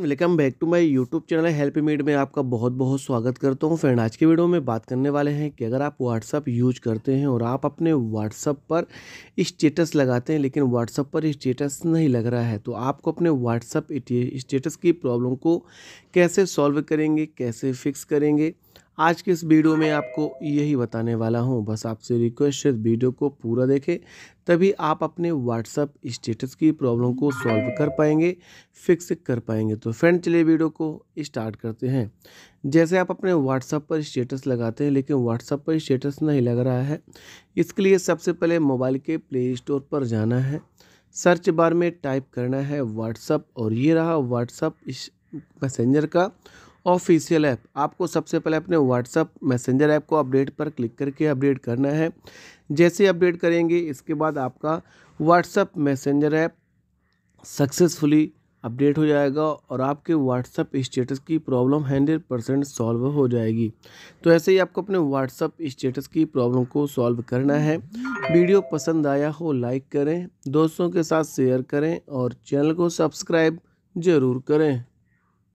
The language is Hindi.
welcome back to my YouTube channel help मीड में आपका बहुत बहुत स्वागत करता हूं फ्रेंड आज के वीडियो में बात करने वाले हैं कि अगर आप व्हाट्सअप यूज करते हैं और आप अपने व्हाट्सअप पर स्टेटस लगाते हैं लेकिन व्हाट्सअप पर स्टेटस नहीं लग रहा है तो आपको अपने व्हाट्सअप स्टेटस की प्रॉब्लम को कैसे सॉल्व करेंगे कैसे फिक्स करेंगे आज के इस वीडियो में आपको यही बताने वाला हूँ बस आपसे रिक्वेस्ट है वीडियो को पूरा देखें तभी आप अपने व्हाट्सअप स्टेटस की प्रॉब्लम को सॉल्व कर पाएंगे फिक्स कर पाएंगे तो फ्रेंड चलिए वीडियो को स्टार्ट करते हैं जैसे आप अपने व्हाट्सअप पर स्टेटस लगाते हैं लेकिन व्हाट्सअप पर स्टेटस नहीं लग रहा है इसके लिए सबसे पहले मोबाइल के प्ले स्टोर पर जाना है सर्च बार में टाइप करना है व्हाट्सअप और ये रहा व्हाट्सअप मैसेंजर का ऑफिशियल ऐप आपको सबसे पहले अपने व्हाट्सअप मैसेंजर ऐप को अपडेट पर क्लिक करके अपडेट करना है जैसे अपडेट करेंगे इसके बाद आपका WhatsApp messenger app successfully update हो जाएगा और आपके व्हाट्सअप स्टेटस की प्रॉब्लम हंड्रेड परसेंट सॉल्व हो जाएगी तो ऐसे ही आपको अपने व्हाट्सअप स्टेटस की प्रॉब्लम को सॉल्व करना है वीडियो पसंद आया हो लाइक करें दोस्तों के साथ शेयर करें और चैनल को सब्सक्राइब ज़रूर करें